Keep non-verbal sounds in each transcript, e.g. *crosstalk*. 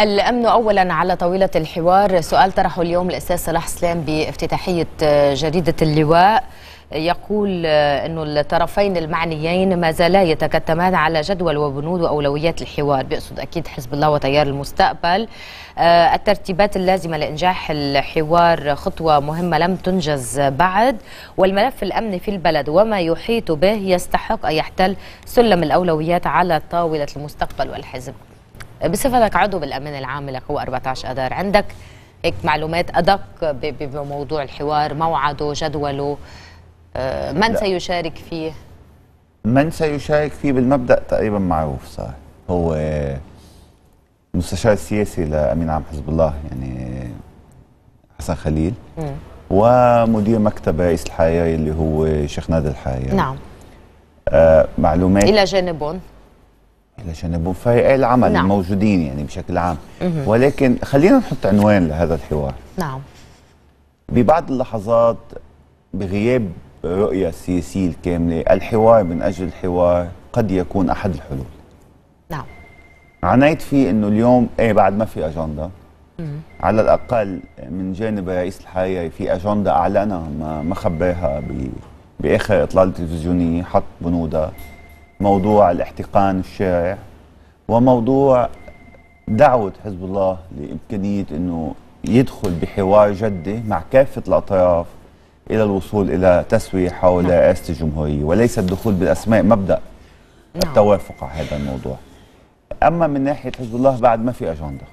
الأمن أولا على طاولة الحوار سؤال طرحه اليوم الأستاذ صلاح سلام بافتتاحية آه، جريدة اللواء يقول آه، أن الطرفين المعنيين ما زالا يتكتمان على جدول وبنود وأولويات الحوار بيقصد أكيد حزب الله وتيار المستقبل آه، الترتيبات اللازمة لإنجاح الحوار خطوة مهمة لم تنجز بعد والملف الأمني في البلد وما يحيط به يستحق أن يحتل سلم الأولويات على طاولة المستقبل والحزب بصفتك عضو بالامن العام هو 14 اذار عندك هيك معلومات ادق بموضوع الحوار موعده جدوله آه، من لا. سيشارك فيه من سيشارك فيه بالمبدا تقريبا معروف صار هو المستشار السياسي لامين عام حزب الله يعني حسن خليل م. ومدير مكتب رئيس الحياه اللي هو شيخ نادر الحريري نعم آه معلومات الى جانبهم علشان يبقوا فريقي العمل نعم. الموجودين يعني بشكل عام مه. ولكن خلينا نحط عنوان لهذا الحوار نعم ببعض اللحظات بغياب الرؤية السياسية الكاملة الحوار من أجل الحوار قد يكون أحد الحلول نعم عانيت فيه أنه اليوم إيه بعد ما في أجندة على الأقل من جانب رئيس الحريري في أجندة أعلنها ما, ما خباها بآخر إطلالة تلفزيونية حط بنودها موضوع الاحتقان الشائع وموضوع دعوة حزب الله لإمكانية أنه يدخل بحوار جدي مع كافة الأطراف إلى الوصول إلى تسوية حول نعم. رئاسة الجمهورية وليس الدخول بالأسماء مبدأ نعم. التوافق على هذا الموضوع أما من ناحية حزب الله بعد ما في أجندة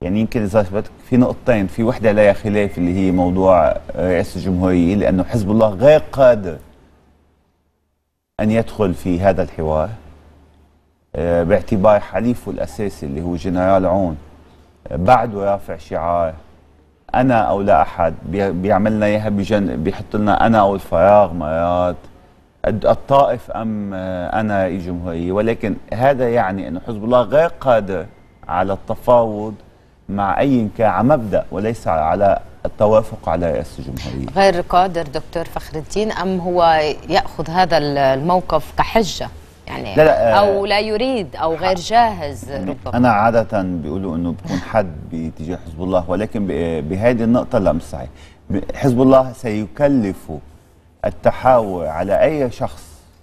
يعني يمكن إذا في نقطتين في وحدة لا خلاف اللي هي موضوع رئاسة الجمهورية لأنه حزب الله غير قادر أن يدخل في هذا الحوار آه، باعتبار حليفه الأساسي اللي هو جنرال عون آه، بعده رافع شعار أنا أو لا أحد بيعملنا إياها بجن بيحط لنا أنا أو الفراغ مرات الطائف أم آه، أنا رئيس جمهورية ولكن هذا يعني أن حزب الله غير قادر على التفاوض مع أي كان على مبدأ وليس على التوافق على رئاسه الجمهوريه غير قادر دكتور فخر الدين ام هو ياخذ هذا الموقف كحجه يعني لا لا آه، او لا يريد او غير آه، جاهز ربما انا عاده بيقولوا انه بكون حد باتجاه حزب الله ولكن بهذه النقطه لا مش صحيح حزب الله سيكلف التحاور على اي شخص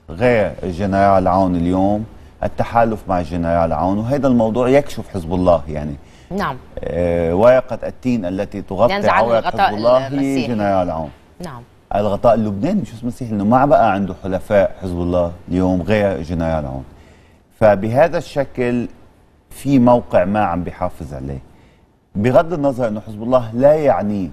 غير الجنرال عون اليوم التحالف مع الجنرال عون وهذا الموضوع يكشف حزب الله يعني نعم ورقة آه، التين التي تغطي عوائق حزب الله جنرال العون نعم الغطاء اللبناني مش اسمه مسيحي لانه ما بقى عنده حلفاء حزب الله اليوم غير جنرال عون فبهذا الشكل في موقع ما عم بيحافظ عليه بغض النظر انه حزب الله لا يعني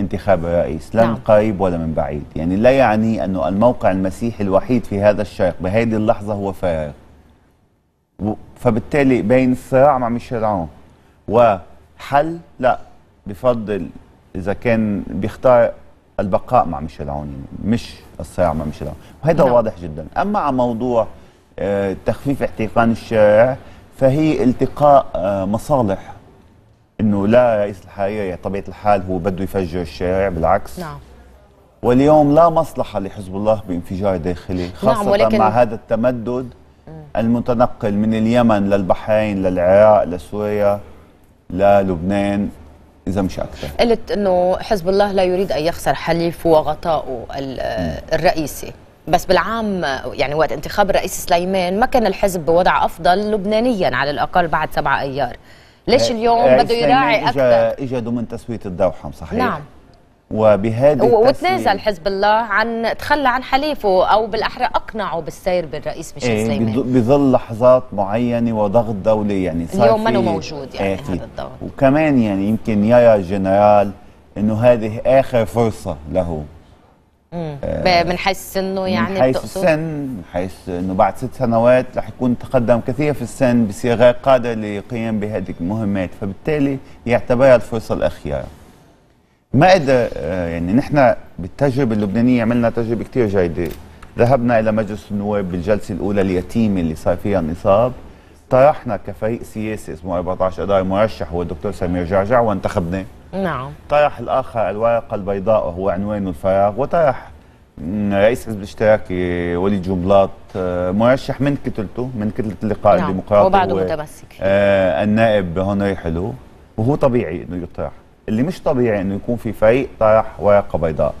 انتخاب الرئيس لا نعم. من قريب ولا من بعيد يعني لا يعني انه الموقع المسيحي الوحيد في هذا الشرق بهذه اللحظه هو فارغ فبالتالي بين الصراع مع ميشيل عون وحل لا بفضل اذا كان بيختار البقاء مع ميشيل عون مش الصراع مع عون وهذا نعم. واضح جدا اما على موضوع آه، تخفيف احتقان الشارع فهي التقاء آه، مصالح انه لا رئيس الحريري طبيعه الحال هو بده يفجر الشارع بالعكس نعم واليوم لا مصلحه لحزب الله بانفجار داخلي نعم، خاصه نعم ولكن مع هذا التمدد المتنقل من اليمن للبحرين للعراق لسوريا للبنان اذا مش اكثر قلت انه حزب الله لا يريد ان يخسر حليفه وغطائه الرئيسي بس بالعام يعني وقت انتخاب الرئيس سليمان ما كان الحزب بوضع افضل لبنانيا على الاقل بعد 7 ايار ليش آه، اليوم آه، بده يراعي اكثر اجى ضمن تسويه الدوحه صحيح نعم وبهذه وتنازل حزب الله عن تخلى عن حليفه او بالاحرى اقنعه بالسير بالرئيس مشيل ايه سليمان بظل لحظات معينه وضغط دولي يعني صار اليوم منه موجود يعني هذا الضغط وكمان يعني يمكن يرى الجنرال انه هذه اخر فرصه له آه من حيث سنه يعني من حيث السن من حيث انه بعد ست سنوات رح يكون تقدم كثير في السن بصير غير قادر للقيام بهذه المهمات فبالتالي يعتبرها الفرصه الاخيره ما قدر آه، يعني نحن بالتجربه اللبنانيه عملنا تجربه كثير جيده ذهبنا الى مجلس النواب بالجلسه الاولى اليتيمه اللي صار فيها النصاب طرحنا كفريق سياسي اسمه 14 اذار مرشح هو الدكتور سمير جعجع وانتخبناه نعم طرح الاخر الورقه البيضاء وهو عنوانه الفراغ وطرح رئيس حزب الاشتراكي وليد جنبلاط آه، مرشح من كتلته من كتله اللقاء نعم. الديمقراطي وبعده متمسك آه النائب هنري حلو وهو طبيعي انه يطرح اللي مش طبيعي انه يكون في فريق طرح ورقه بيضاء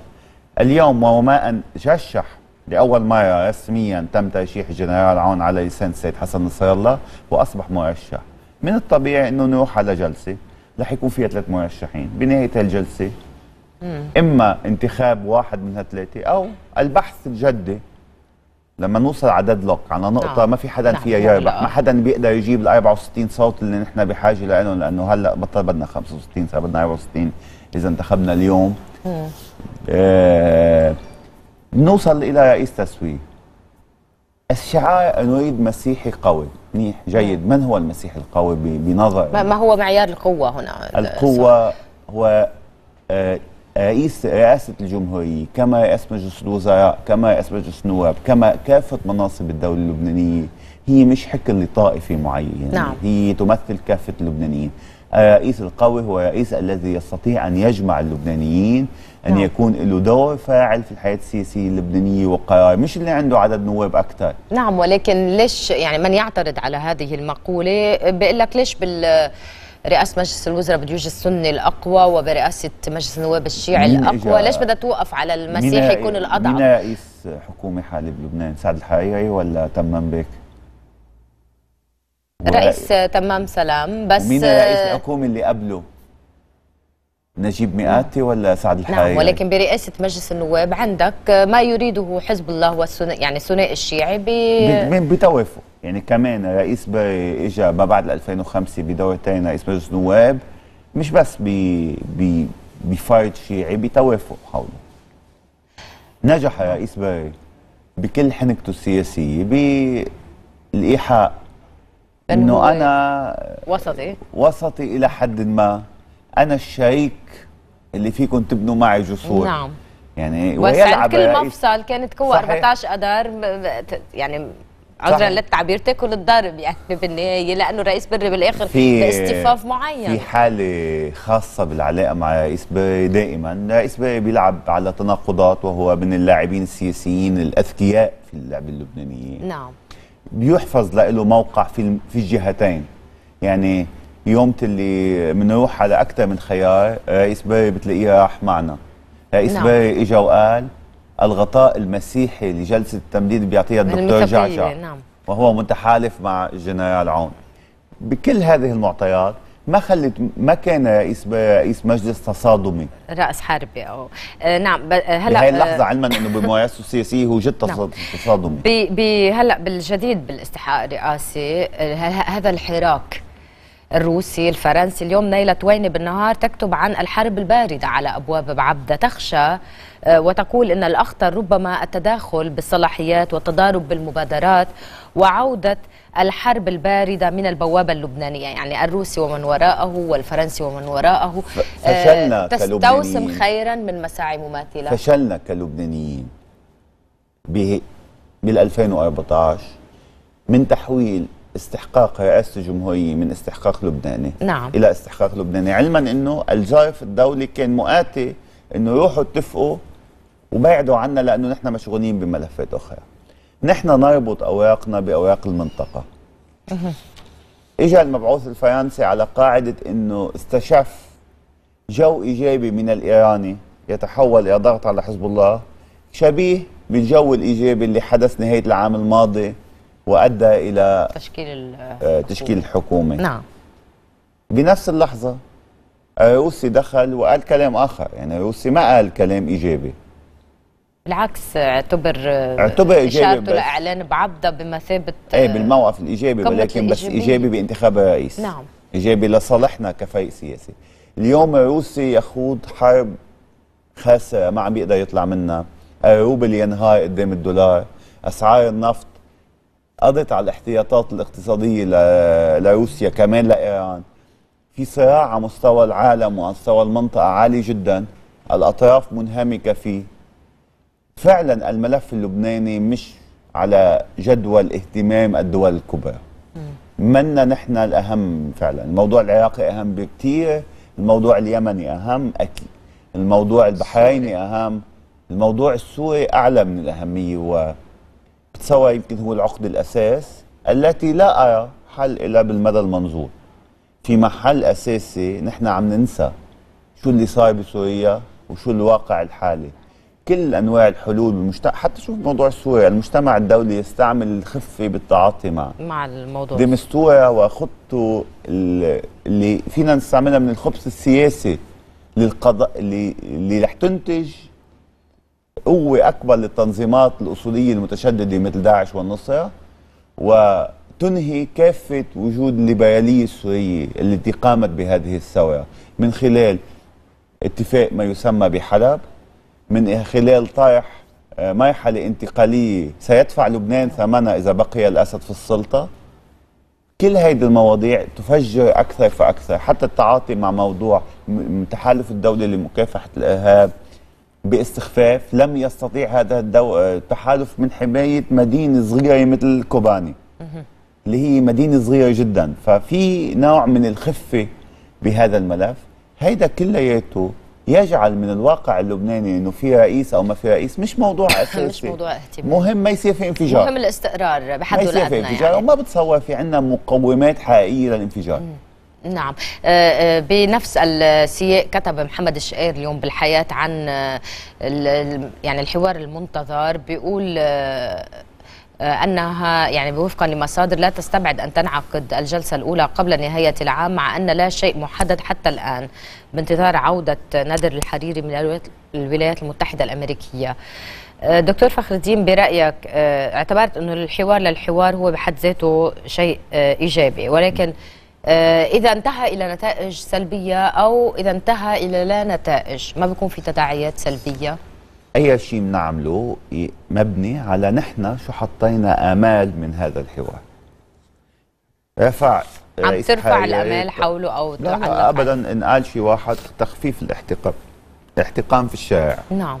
اليوم وما ان جشح لاول مره رسميا تم ترشيح جنرال عون على لسان السيد حسن نصر الله واصبح مرشح من الطبيعي انه نروح على جلسه رح يكون فيها ثلاث مرشحين بنهايه الجلسه اما انتخاب واحد من هالثلاثه او البحث الجدي لما نوصل على ديدلوك على نقطه نعم. ما في حدا نعم، فيها يربح ما حدا بيقدر يجيب ال 64 صوت اللي نحن بحاجه لهم لانه هلا بطل بدنا 65 صار بدنا 64 اذا انتخبنا اليوم آه نوصل الى رئيس تسويه الشعار نريد مسيحي قوي منيح جيد من هو المسيحي القوي بنظر ما هو معيار القوه هنا القوه هو آه رئيس رئاسة الجمهورية كما رئاس مجلس الوزراء كما رئاس مجلس النواب كما كافة مناصب الدولة اللبنانية هي مش حكم لطائفة معينة نعم. هي تمثل كافة اللبنانيين الرئيس القوي هو الرئيس الذي يستطيع أن يجمع اللبنانيين أن نعم. يكون له دور فاعل في الحياة السياسية اللبنانية وقرار مش اللي عنده عدد نواب أكثر نعم ولكن ليش يعني من يعترض على هذه المقولة بيقول لك ليش بال رئاسه مجلس الوزراء بده يجي السني الاقوى وبرئاسه مجلس النواب الشيعي الاقوى ليش بدها توقف على المسيحي يكون الاضعف مين رئيس حكومه حالي بلبنان سعد الحقيقي ولا تمام بيك رئيس تمام سلام بس مين رئيس آه، الحكومه اللي قبله نجيب مئاتي ولا سعد نعم، الحقيقي؟ نعم ولكن برئاسة مجلس النواب عندك ما يريده حزب الله والسنة يعني الثنائي الشيعي ب... مين بتوافق يعني كمان رئيس بري اجى ما بعد 2005 بدور ثاني رئيس مجلس النواب مش بس بي بي بفرض شيعي بتوافق حوله نجح رئيس بري بكل حنكته السياسيه بالايحاء انه انا وسطي وسطي الى حد ما انا الشريك اللي فيكم تبنوا معي جسور نعم يعني ويلعب كل مفصل كانت قوة 14 اذار يعني عذرا للتعبير تاكل الضرب يعني بالنهايه لانه رئيس بري بالاخر في اصطفاف معين في حاله خاصه بالعلاقه مع رئيس بري دائما رئيس بري بيلعب على تناقضات وهو من اللاعبين السياسيين الاذكياء في اللعبه اللبنانيه نعم بيحفظ له موقع في في الجهتين يعني يوم اللي بنروح على اكثر من خيار رئيس بري بتلاقيه راح معنا رئيس نعم. بري اجى وقال الغطاء المسيحي لجلسه التمديد بيعطيها الدكتور جعجع نعم. وهو متحالف مع جنرال عون بكل هذه المعطيات ما خلت ما كان رئيس رئيس مجلس تصادمي راس حربي او آه نعم آه، هلا بهي آه، اللحظه علما انه بممارسته السياسيه هو جد نعم. تصادمي نعم. هلا بالجديد بالاستحقاق الرئاسي آه، هذا الحراك الروسي الفرنسي اليوم نيلة تويني بالنهار تكتب عن الحرب الباردة على أبواب بعبدة تخشى آه، وتقول أن الأخطر ربما التداخل بالصلاحيات والتضارب بالمبادرات وعودة الحرب الباردة من البوابة اللبنانية يعني الروسي ومن وراءه والفرنسي ومن وراءه آه، فشلنا تستوسم خيرا من مساعي مماثلة فشلنا كلبنانيين بال 2014 من تحويل استحقاق رئاسه الجمهوريه من استحقاق لبناني نعم. الى استحقاق لبناني علما انه الجارف الدولي كان مؤاتي انه يروحوا اتفقوا وبعدوا عنا لانه نحن مشغولين بملفات اخرى نحن نربط اوراقنا باوراق المنطقه اجى المبعوث الفرنسي على قاعده انه استشف جو ايجابي من الايراني يتحول الى ضغط على حزب الله شبيه بالجو الايجابي اللي حدث نهايه العام الماضي وادى الى تشكيل آه، تشكيل الحكومه نعم بنفس اللحظه آه، روسي دخل وقال كلام اخر يعني روسي ما قال كلام ايجابي بالعكس اعتبر آه، اعتبر ايجابي لاعلان بعبده بمثابه ايه بالموقف الايجابي ولكن بس ايجابي بانتخاب الرئيس نعم ايجابي لصالحنا كفريق سياسي اليوم روسي يخوض حرب خاسره ما عم بيقدر يطلع منها الروبل ينهار قدام الدولار اسعار النفط قضت على الاحتياطات الاقتصاديه لروسيا كمان لايران في صراع على مستوى العالم وعلى مستوى المنطقه عالي جدا الاطراف منهمكه فيه فعلا الملف اللبناني مش على جدول اهتمام الدول الكبرى منا نحن الاهم فعلا الموضوع العراقي اهم بكثير الموضوع اليمني اهم اكيد الموضوع البحريني اهم الموضوع السوري اعلى من الاهميه و سوا يمكن هو العقد الأساس التي لا أرى حل إلا بالمدى المنظور في محل أساسي نحن عم ننسى شو اللي صار بسوريا وشو الواقع الحالي كل انواع الحلول والمجتمع حتى شوف موضوع سوريا المجتمع الدولي يستعمل الخفه بالتعاطي مع مع الموضوع ديمستوريا وخطته اللي فينا نستعملها من الخبز السياسي للقضاء اللي اللي رح تنتج قوه اكبر للتنظيمات الاصوليه المتشدده مثل داعش والنصره وتنهي كافه وجود الليبراليه السوريه التي قامت بهذه الثوره من خلال اتفاق ما يسمى بحلب من خلال طرح آه، مرحله انتقاليه سيدفع لبنان ثمنها اذا بقي الاسد في السلطه كل هيدي المواضيع تفجر اكثر فاكثر حتى التعاطي مع موضوع تحالف الدوله لمكافحه الارهاب باستخفاف لم يستطيع هذا الدو... التحالف من حماية مدينة صغيرة مثل كوباني اللي هي مدينة صغيرة جدا ففي نوع من الخفة بهذا الملف هيدا كلياته يجعل من الواقع اللبناني انه في رئيس او ما في رئيس مش موضوع *coughs* اساسي مش موضوع اهتمام مهم ما يصير في انفجار مهم الاستقرار بحد ما يصير في انفجار يعني. وما بتصور في عندنا مقومات حقيقيه للانفجار نعم آه، آه، بنفس السياق كتب محمد الشقير اليوم بالحياة عن آه، يعني الحوار المنتظر بيقول أنها يعني وفقا لمصادر لا تستبعد أن تنعقد الجلسة الأولى قبل نهاية العام مع أن لا شيء محدد حتى الآن بانتظار عودة نادر الحريري من الولايات المتحدة الأمريكية دكتور فخر الدين برأيك اعتبرت أنه الحوار للحوار هو بحد ذاته شيء إيجابي ولكن آه، اذا انتهى الى نتائج سلبيه او اذا انتهى الى لا نتائج ما بيكون في تداعيات سلبيه اي شيء بنعمله مبني على نحن شو حطينا امال من هذا الحوار رفع آه، عم ترفع الامال حوله او لا, لا ابدا انقال شيء واحد تخفيف الاحتقان الاحتقان في الشارع نعم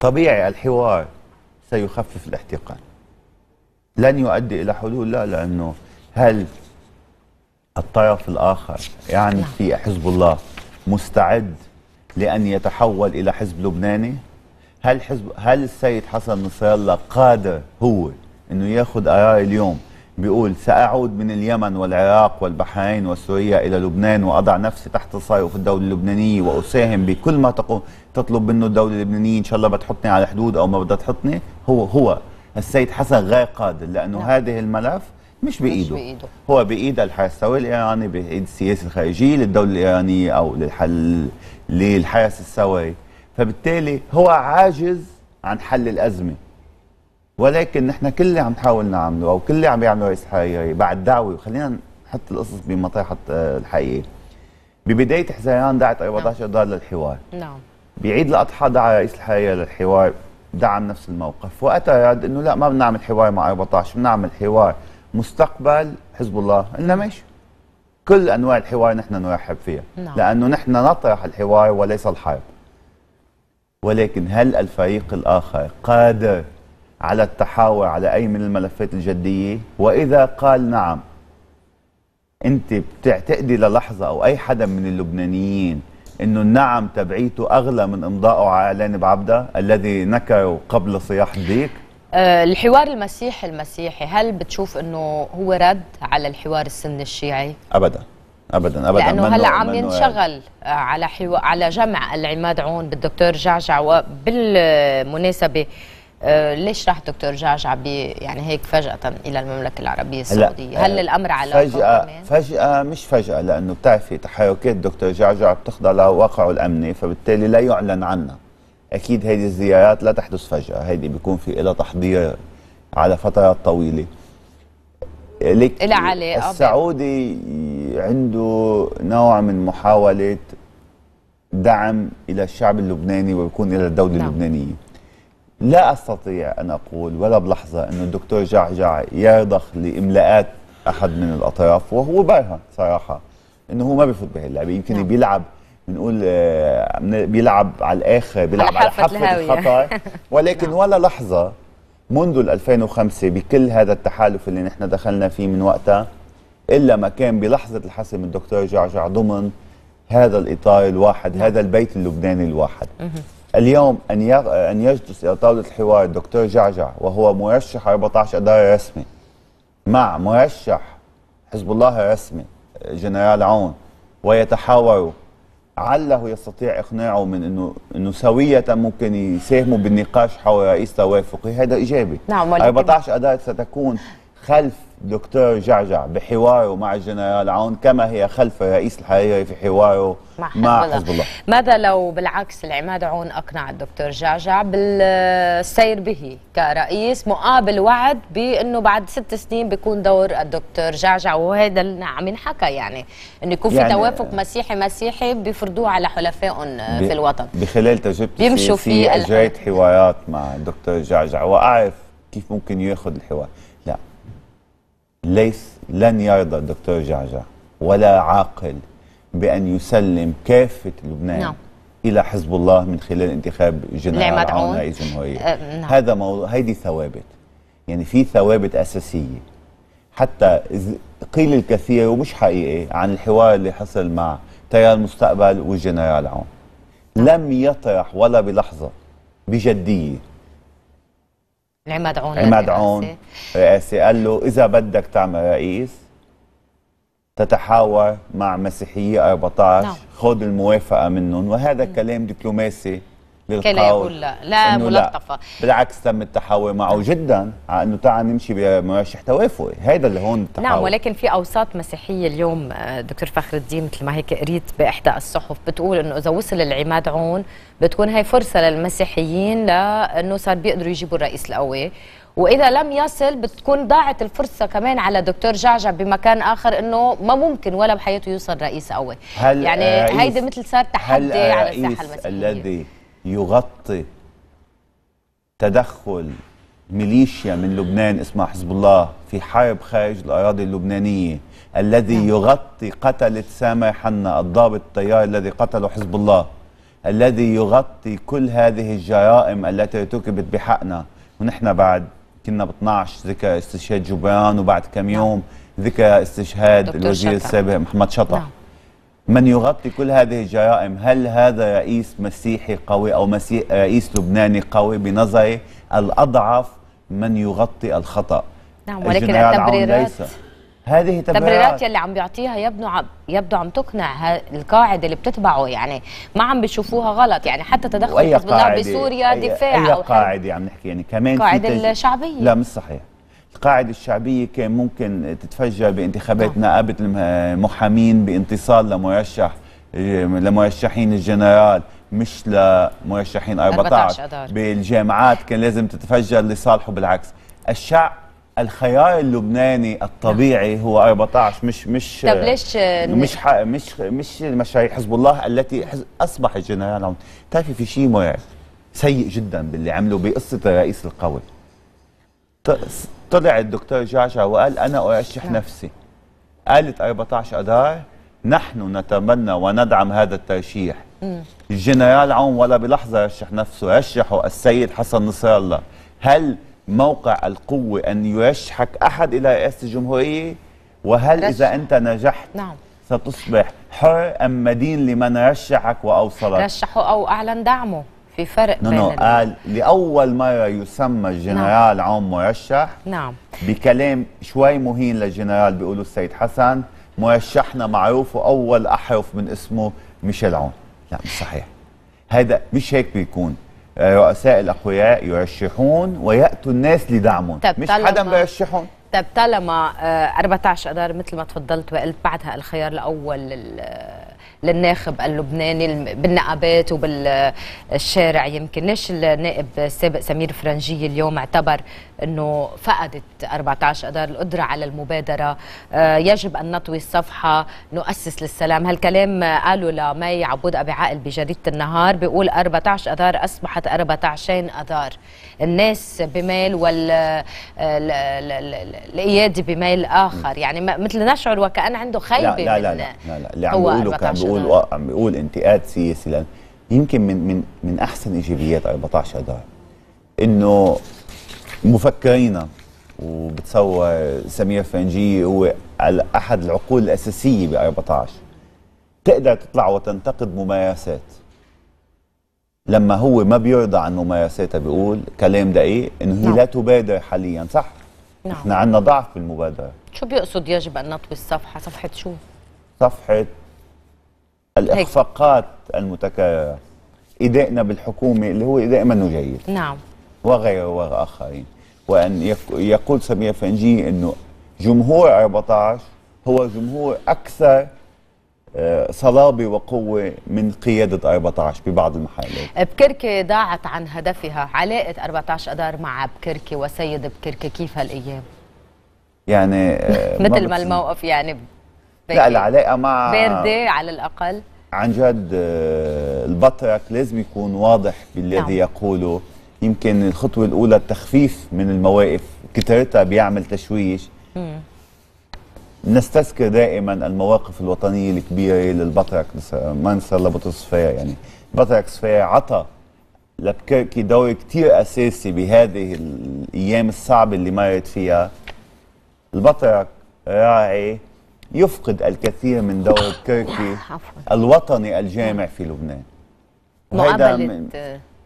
طبيعي الحوار سيخفف الاحتقان لن يؤدي الى حلول لا لانه هل الطرف الآخر يعني في حزب الله مستعد لأن يتحول إلى حزب لبناني هل حزب هل السيد حسن نصر الله قادر هو انه ياخذ قرار اليوم بيقول ساعود من اليمن والعراق والبحرين وسوريا الى لبنان واضع نفسي تحت صاروخ الدوله اللبنانيه واساهم بكل ما تطلب منه الدوله اللبنانيه ان شاء الله بتحطني على حدود او ما بدها تحطني هو هو السيد حسن غير قادر لانه لا. نعم. هذه الملف مش بايده, مش بإيده. هو بايد الثوري الايراني بايد السياسه الخارجيه للدوله الايرانيه او للحل للحيث الثوري فبالتالي هو عاجز عن حل الازمه ولكن نحن كل اللي عم نحاول نعمله او كل اللي عم يعمله رئيس حريري بعد دعوه وخلينا نحط القصص بمطرح الحقيقه ببدايه حزيران دعت 14 أيوة اذار نعم. للحوار نعم بعيد الاضحى دعا رئيس الحريري للحوار دعم نفس الموقف وقتها رد انه لا ما بنعمل حوار مع 14 بنعمل حوار مستقبل حزب الله قلنا ماشي كل انواع الحوار نحن نرحب فيها نعم. لانه نحن نطرح الحوار وليس الحرب ولكن هل الفريق الاخر قادر على التحاور على اي من الملفات الجديه واذا قال نعم انت بتعتقدي للحظه او اي حدا من اللبنانيين انه النعم تبعيته اغلى من إمضاءه على اعلان بعبده الذي نكره قبل صياح الديك آه، الحوار المسيحي المسيحي هل بتشوف انه هو رد على الحوار السني الشيعي؟ ابدا ابدا ابدا لانه هلا عم ينشغل آه، على حو... على جمع العماد عون بالدكتور جعجع وبالمناسبه آه، ليش راح دكتور جعجع يعني هيك فجأة إلى المملكة العربية السعودية؟ هل الأمر على فجأة فجأة مش فجأة لأنه بتعرفي تحركات دكتور جعجع بتخضع لواقعه الأمني فبالتالي لا يعلن عنها اكيد هذه الزيارات لا تحدث فجاه هذه بيكون في لها تحضير على فترات طويله لك السعودي عنده نوع من محاوله دعم الى الشعب اللبناني ويكون الى الدوله نعم. اللبنانيه لا استطيع ان اقول ولا بلحظه انه الدكتور جعجع يرضخ لاملاءات احد من الاطراف وهو برهن صراحه انه هو ما بيفوت بهاللعبه يمكن نعم. بيلعب بنقول آه، بيلعب على الاخر بيلعب على حافه, الخطر *laughs* ولكن ولا لحظه منذ 2005 بكل هذا التحالف اللي نحن دخلنا فيه من وقتها الا ما كان بلحظه الحسم الدكتور جعجع ضمن هذا الاطار الواحد نعم. هذا البيت اللبناني الواحد اليوم ان ان يجلس الى طاوله الحوار الدكتور جعجع وهو مرشح 14 اداره رسمي مع مرشح حزب الله الرسمي آه، جنرال عون ويتحاوروا عله يستطيع اقناعه من انه انه سويه ممكن يساهموا بالنقاش حول رئيس توافقي هذا ايجابي نعم ولكن 14 ادار ستكون خلف دكتور جعجع بحواره مع الجنرال عون كما هي خلف الرئيس الحريري في حواره مع, حزب الله ماذا لو بالعكس العماد عون أقنع الدكتور جعجع بالسير به كرئيس مقابل وعد بأنه بعد ست سنين بيكون دور الدكتور جعجع وهذا اللي عم ينحكى يعني أنه يكون في يعني توافق مسيحي مسيحي بيفرضوه على حلفائهم في الوطن بخلال تجربتي بيمشوا في أجريت حوارات مع الدكتور جعجع وأعرف كيف ممكن ياخذ الحوار ليس لن يرضى الدكتور جعجع ولا عاقل بأن يسلم كافة لبنان نعم. إلى حزب الله من خلال انتخاب جنرال عون رئيس جمهورية أه نعم. هذا موضوع هيدي ثوابت يعني في ثوابت أساسية حتى قيل الكثير ومش حقيقي عن الحوار اللي حصل مع تيار المستقبل والجنرال عون نعم. لم يطرح ولا بلحظة بجدية عماد عون عماد عون رئاسي قال له إذا بدك تعمل رئيس تتحاور مع مسيحية 14 نعم. خذ الموافقة منهم وهذا كلام دبلوماسي كان يقول لا لا ملطفه لا. بالعكس تم التحاور معه جدا على آه، انه تعال نمشي بمرشح توافقي هذا اللي هون التحاور نعم ولكن في اوساط مسيحيه اليوم آه، دكتور فخر الدين مثل ما هيك قريت باحدى الصحف بتقول انه اذا وصل العماد عون بتكون هي فرصه للمسيحيين لانه صار بيقدروا يجيبوا الرئيس القوي واذا لم يصل بتكون ضاعت الفرصه كمان على دكتور جعجع بمكان اخر انه ما ممكن ولا بحياته يوصل رئيس قوي يعني هيدي مثل صار تحدي على الساحه المسيحيه الذي يغطي تدخل ميليشيا من لبنان اسمها حزب الله في حرب خارج الأراضي اللبنانية الذي نعم. يغطي قتلة سامي حنا الضابط الطيار الذي قتله حزب الله الذي يغطي كل هذه الجرائم التي ارتكبت بحقنا ونحن بعد كنا ب 12 ذكرى استشهاد جبران وبعد كم نعم. يوم ذكرى استشهاد الوزير السابق محمد شطح نعم. من يغطي كل هذه الجرائم هل هذا رئيس مسيحي قوي أو مسيح رئيس لبناني قوي بنظري الأضعف من يغطي الخطأ نعم ولكن التبريرات هذه تبريرات التبريرات يلي عم بيعطيها يبدو عم يبدو عم تقنع القاعده اللي بتتبعه يعني ما عم بيشوفوها غلط يعني حتى تدخل حزب الله بسوريا أي دفاع أي أو قاعده عم نحكي يعني كمان قاعده الشعبيه لا مش صحيح القاعدة الشعبية كان ممكن تتفجر بانتخابات نقابة نعم. المحامين بانتصال لمرشح لمرشحين الجنرال مش لمرشحين 14, 14 بالجامعات كان لازم تتفجر لصالحه بالعكس الشعب الخيار اللبناني الطبيعي نعم. هو 14 مش مش طب ليش مش مش مش مشاريع حزب الله التي اصبح الجنرال بتعرفي في شيء مرعب سيء جدا باللي عمله بقصه الرئيس القوي طلع الدكتور جعجع وقال أنا أرشح نفسي قالت 14 اذار نحن نتمنى وندعم هذا الترشيح الجنرال عون ولا بلحظة رشح نفسه رشحه السيد حسن نصر الله هل موقع القوة أن يرشحك أحد إلى رئاسة الجمهورية وهل رشح. إذا أنت نجحت نعم. ستصبح حر أم مدين لمن رشحك وأوصلك رشحه أو أعلن دعمه في فرق نو no, نو قال لاول مره يسمى الجنرال نعم. عون مرشح نعم بكلام شوي مهين للجنرال بيقولوا السيد حسن مرشحنا معروف واول احرف من اسمه ميشيل عون لا مش صحيح هذا مش هيك بيكون آه، رؤساء الاقوياء يرشحون وياتوا الناس لدعمهم طيب مش حدا بيرشحهم طيب طالما 14 آه، اذار مثل ما تفضلت وقلت بعدها الخيار الاول للناخب اللبناني بالنقابات وبالشارع يمكن ليش النائب السابق سمير فرنجي اليوم اعتبر انه فقدت 14 اذار القدره على المبادره آه، يجب ان نطوي الصفحه نؤسس للسلام هالكلام قالوا لمي عبود ابي عاقل بجريده النهار بيقول 14 اذار اصبحت 14 اذار الناس بميل وال الايادي بميل اخر يعني مثل نشعر وكان عنده خيبه لا لا لا, لا, لا, لا, لا. اللي عم بيقولوا عم بيقول عم بيقول انتقاد سياسي لأن يمكن من من من احسن ايجابيات 14 اذار انه مفكرينا وبتصور سمير فنجي هو على احد العقول الاساسيه ب 14 تقدر تطلع وتنتقد ممارسات لما هو ما بيرضى عن ممارساتها بيقول كلام دقيق انه هي نعم. لا تبادر حاليا صح نعم. احنا عندنا ضعف بالمبادره شو بيقصد يجب ان نطوي الصفحه صفحه شو صفحه الإخفاقات المتكررة ادائنا بالحكومة اللي هو اداء منه جيد نعم وغيره وآخرين وأن يقول سمير فنجي أنه جمهور 14 هو جمهور أكثر آه، صلابة وقوة من قيادة 14 ببعض المحلات بكركي ضاعت عن هدفها علاقة 14 أدار مع بكركي وسيد بكركي كيف هالأيام؟ يعني آه، *laughs* مثل ما الموقف يعني لا العلاقه مع بارده على الاقل عن جد آه، البطرك لازم يكون واضح بالذي نعم. يقوله يمكن الخطوه الاولى التخفيف من المواقف كثرتها بيعمل تشويش مم. نستذكر دائما المواقف الوطنيه الكبيره للبطرك آه، ما ننسى لبطرسفيا يعني بطرك صفيا عطى لبكركي دور كثير اساسي بهذه الايام الصعبه اللي مرت فيها البطرك راعي يفقد الكثير من دور كيركي *coughs* الوطني الجامع في لبنان وهذا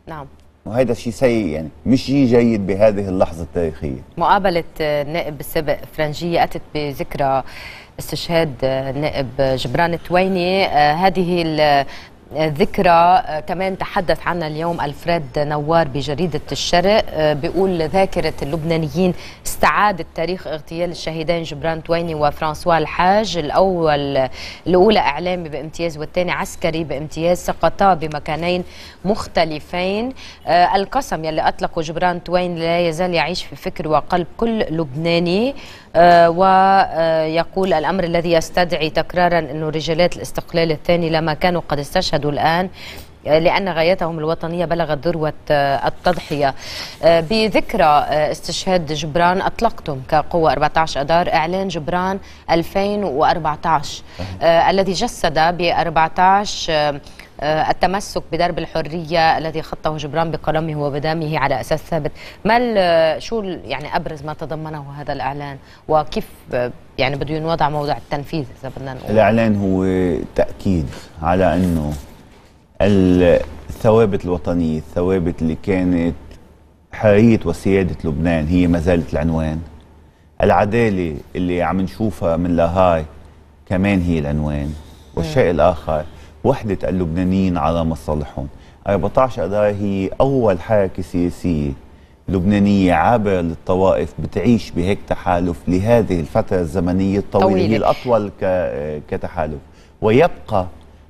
نعم وهذا شيء سيء يعني مش شيء جيد بهذه اللحظة التاريخية مقابلة النائب السابق فرنجية أتت بذكرى استشهاد النائب جبران التويني آه، هذه ذكرى آه، كمان تحدث عنها اليوم الفريد نوار بجريده الشرق آه، بيقول ذاكره اللبنانيين استعادت تاريخ اغتيال الشهيدين جبران تويني وفرانسوا الحاج الاول الاولى اعلامي بامتياز والثاني عسكري بامتياز سقطا بمكانين مختلفين آه، القسم يلي اطلقه جبران توين لا يزال يعيش في فكر وقلب كل لبناني آه، ويقول الأمر الذي يستدعي تكرارا أنه رجالات الاستقلال الثاني لما كانوا قد استشهدوا الآن آه، لأن غايتهم الوطنية بلغت ذروة آه، التضحية بذكرى استشهاد جبران أطلقتم كقوة 14 أدار إعلان جبران 2014 الذي جسد ب 14 آه، التمسك بدرب الحرية الذي خطه جبران بقلمه وبدمه على أساس ثابت ما آه، شو يعني أبرز ما تضمنه هذا الإعلان وكيف آه، يعني بده ينوضع موضع التنفيذ إذا بدنا نقول الإعلان هو تأكيد على أنه الثوابت الوطنية الثوابت اللي كانت حرية وسيادة لبنان هي ما زالت العنوان العدالة اللي عم نشوفها من لاهاي كمان هي العنوان والشيء الآخر وحدة اللبنانيين على مصالحهم 14 قضايا هي أول حركة سياسية لبنانية عابرة للطوائف بتعيش بهيك تحالف لهذه الفترة الزمنية الطويلة طويلة. هي الأطول كتحالف ويبقى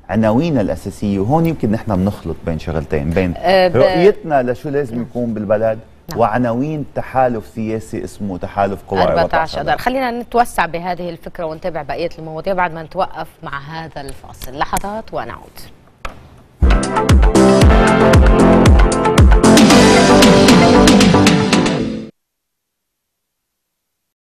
عناويننا الأساسية وهون يمكن نحن بنخلط بين شغلتين بين أه، رؤيتنا لشو لازم يكون بالبلد نعم. وعناوين تحالف سياسي اسمه تحالف قوى 14 أدار خلينا نتوسع بهذه الفكرة ونتابع بقية المواضيع بعد ما نتوقف مع هذا الفاصل لحظات ونعود